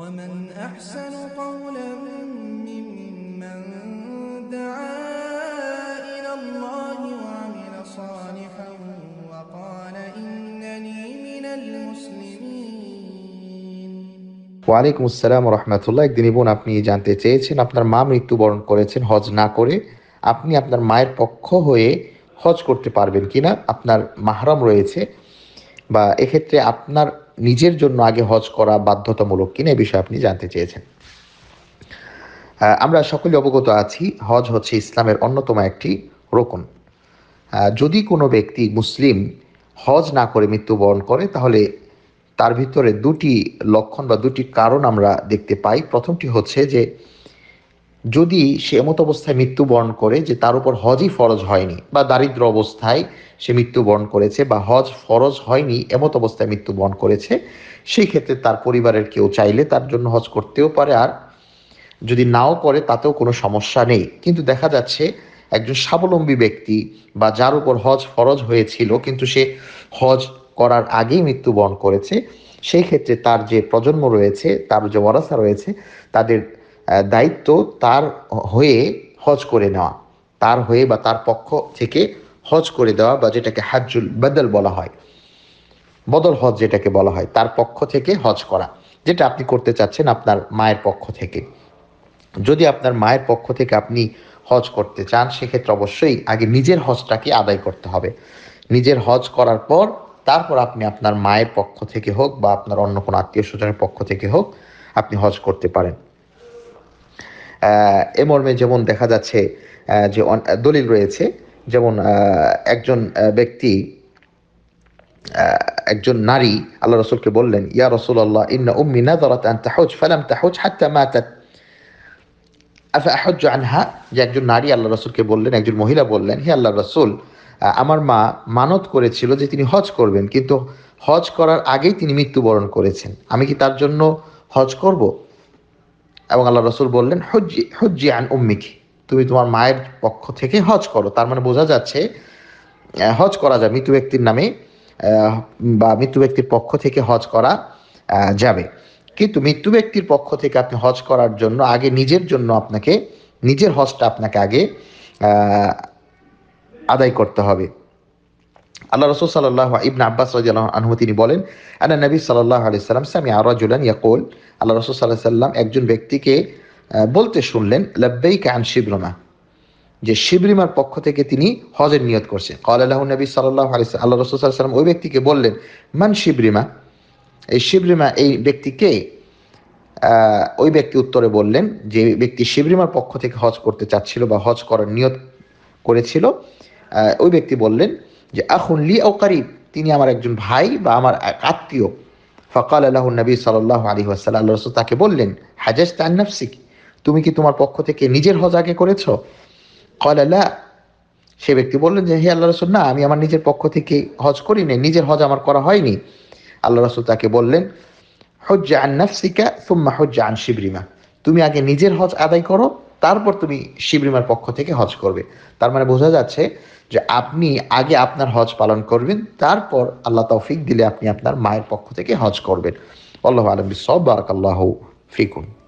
ومن أحسن قولا ممن ওয়ালাইকুম আসসালাম রহমতুল্লাহ একদিন বোন আপনি জানতে চেয়েছেন আপনার মা মৃত্যুবরণ করেছেন হজ না করে আপনি আপনার মায়ের পক্ষ হয়ে হজ করতে পারবেন কিনা আপনার মাহরম রয়েছে বা এক্ষেত্রে আপনার নিজের জন্য আগে হজ করা বাধ্যতামূলক কিনা এ বিষয়ে আপনি জানতে চেয়েছেন আমরা সকলে অবগত আছি হজ হচ্ছে ইসলামের অন্যতম একটি রোকন যদি কোনো ব্যক্তি মুসলিম হজ না করে মৃত্যুবরণ করে তাহলে তার ভিতরে দুটি লক্ষণ বা দুটি কারণ আমরা দেখতে পাই প্রথমটি হচ্ছে যে যদি সে এমত অবস্থায় মৃত্যুবরণ করে যে তার উপর হজই ফরজ হয়নি বা দারিদ্র অবস্থায় সে মৃত্যুবরণ করেছে বা হজ ফরজ হয়নি এমত অবস্থায় মৃত্যুবরণ করেছে সেই ক্ষেত্রে তার পরিবারের কেউ চাইলে তার জন্য হজ করতেও পারে আর যদি নাও করে তাতেও কোনো সমস্যা নেই কিন্তু দেখা যাচ্ছে একজন স্বাবলম্বী ব্যক্তি বা যার উপর হজ ফরজ হয়েছিল কিন্তু সে হজ করার আগেই মৃত্যুবরণ করেছে সেই ক্ষেত্রে তার যে প্রজন্ম রয়েছে তার যে ওয়ারাসা রয়েছে তাদের দায়িত্ব তার হয়ে হজ করে নেওয়া তার হয়ে বা তার পক্ষ থেকে হজ করে দেওয়া বা যেটাকে হাজুল বদল বলা হয় বদল হজ যেটাকে বলা হয় তার পক্ষ থেকে হজ করা যেটা আপনি করতে চাচ্ছেন আপনার মায়ের পক্ষ থেকে যদি আপনার মায়ের পক্ষ থেকে আপনি হজ করতে চান সেক্ষেত্রে অবশ্যই আগে নিজের হজটাকে আদায় করতে হবে নিজের হজ করার পর তারপর আপনি আপনার মায়ের পক্ষ থেকে হোক বা আপনার অন্য কোনো আত্মীয় স্বজনের পক্ষ থেকে হোক আপনি হজ করতে পারেন এ যেমন দেখা যাচ্ছে যে দলিল রয়েছে যেমন একজন ব্যক্তি একজন নারী আল্লাহ রসুলকে বললেন ইয়া রসুল আল্লাহ ইন উম্মি নাজারাত আন তাহুজ ফালাম তাহুজ হাত্তা মাতাত আফা আহজ্জ আনহা যে একজন নারী আল্লাহ রসুলকে বললেন একজন মহিলা বললেন হে আল্লাহ রসুল আমার মা মানত করেছিল যে তিনি হজ করবেন কিন্তু হজ করার আগেই তিনি মৃত্যুবরণ করেছেন আমি কি তার জন্য হজ করব এবং আল্লাহ রসুল বললেন হজ্জি হজ্জি আন উম্মিকি তুমি তোমার মায়ের পক্ষ থেকে হজ করো তার মানে বোঝা যাচ্ছে হজ করা যায় মৃত্যু ব্যক্তির নামে বা মৃত্যু ব্যক্তির পক্ষ থেকে হজ করা যাবে কিন্তু মৃত্যু ব্যক্তির পক্ষ থেকে আপনি হজ করার জন্য আগে নিজের জন্য আপনাকে নিজের হজটা আপনাকে আগে আদায় করতে হবে আল্লাহ রসুল সাল্লাহ ইবন আব্বাস রাজিয়াল আনহু তিনি বলেন আনা নবী সাল্লাহ আলি সাল্লাম সামি আরাজুলান ইয়াকুল আল্লাহ রসুল সাল্লাহ সাল্লাম একজন ব্যক্তিকে বলতে শুনলেন লব্বেই কান শিবরমা যে শিবরিমার পক্ষ থেকে তিনি হজের নিয়ত করছে কল আল্লাহ নবী সাল্লাহ আলি আল্লাহ রসুল সাল্লাহ সাল্লাম ওই ব্যক্তিকে বললেন মান শিবরিমা এই শিবরিমা এই ব্যক্তিকে ওই ব্যক্তি উত্তরে বললেন যে ব্যক্তি শিবরিমার পক্ষ থেকে হজ করতে চাচ্ছিল বা হজ করার নিয়ত করেছিল ওই ব্যক্তি বললেন যে আখুন লি ও করিব তিনি আমার একজন ভাই বা আমার এক আত্মীয় ফকাল আল্লাহ নবী সাল আলী আল্লাহ রসুল তাকে বললেন হাজাজ তান্নাফসিক তুমি কি তোমার পক্ষ থেকে নিজের হজ আগে করেছ কল আল্লাহ সে ব্যক্তি বললেন যে হে আল্লাহ রসুল না আমি আমার নিজের পক্ষ থেকে হজ করিনি নিজের হজ আমার করা হয়নি আল্লাহ রসুল তাকে বললেন হজ্জা আন্নাফসিকা সুম্মা হজ্জা আন শিবরিমা তুমি আগে নিজের হজ আদায় করো তারপর তুমি শিবরিমার পক্ষ থেকে হজ করবে তার মানে বোঝা যাচ্ছে যে আপনি আগে আপনার হজ পালন করবেন তারপর আল্লাহ তৌফিক দিলে আপনি আপনার মায়ের পক্ষ থেকে হজ করবেন আল্লাহ আলম সব আল্লাহ ফিকুন